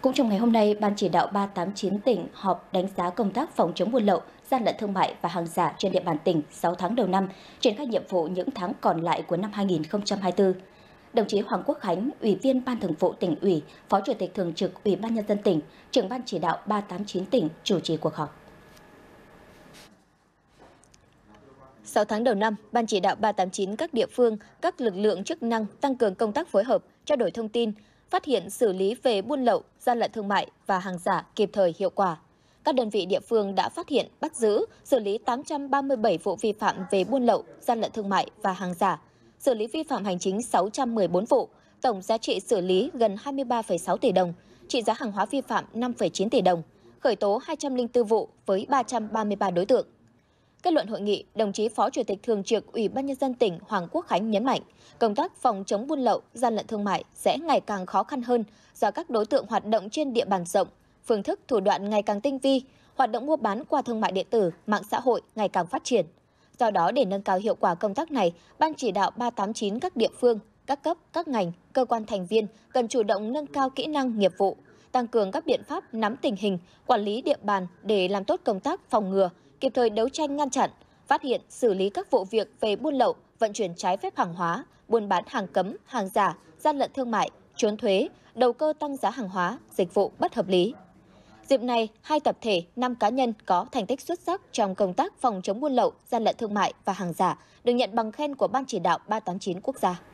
Cũng trong ngày hôm nay, Ban chỉ đạo 389 tỉnh họp đánh giá công tác phòng chống buôn lậu, gian lận thương mại và hàng giả trên địa bàn tỉnh 6 tháng đầu năm, triển khai nhiệm vụ những tháng còn lại của năm 2024. Đồng chí Hoàng Quốc Khánh, Ủy viên Ban Thường vụ tỉnh ủy, Phó Chủ tịch Thường trực Ủy ban Nhân dân tỉnh, trưởng Ban chỉ đạo 389 tỉnh chủ trì cuộc họp. 6 tháng đầu năm, Ban chỉ đạo 389 các địa phương, các lực lượng chức năng tăng cường công tác phối hợp, trao đổi thông tin, phát hiện xử lý về buôn lậu, gian lận thương mại và hàng giả kịp thời hiệu quả. Các đơn vị địa phương đã phát hiện, bắt giữ, xử lý 837 vụ vi phạm về buôn lậu, gian lận thương mại và hàng giả, xử lý vi phạm hành chính 614 vụ, tổng giá trị xử lý gần 23,6 tỷ đồng, trị giá hàng hóa vi phạm 5,9 tỷ đồng, khởi tố 204 vụ với 333 đối tượng. Kết luận hội nghị, đồng chí Phó Chủ tịch Thường trực Ủy ban Nhân dân tỉnh Hoàng Quốc Khánh nhấn mạnh, công tác phòng chống buôn lậu, gian lận thương mại sẽ ngày càng khó khăn hơn do các đối tượng hoạt động trên địa bàn rộng, phương thức thủ đoạn ngày càng tinh vi, hoạt động mua bán qua thương mại điện tử, mạng xã hội ngày càng phát triển. Do đó, để nâng cao hiệu quả công tác này, Ban chỉ đạo 389 các địa phương, các cấp, các ngành, cơ quan thành viên cần chủ động nâng cao kỹ năng nghiệp vụ, tăng cường các biện pháp nắm tình hình, quản lý địa bàn để làm tốt công tác phòng ngừa, kịp thời đấu tranh ngăn chặn, phát hiện, xử lý các vụ việc về buôn lậu, vận chuyển trái phép hàng hóa, buôn bán hàng cấm, hàng giả, gian lận thương mại, trốn thuế, đầu cơ tăng giá hàng hóa, dịch vụ bất hợp lý. Dịp này, hai tập thể, năm cá nhân có thành tích xuất sắc trong công tác phòng chống buôn lậu, gian lận thương mại và hàng giả được nhận bằng khen của Ban chỉ đạo 389 quốc gia.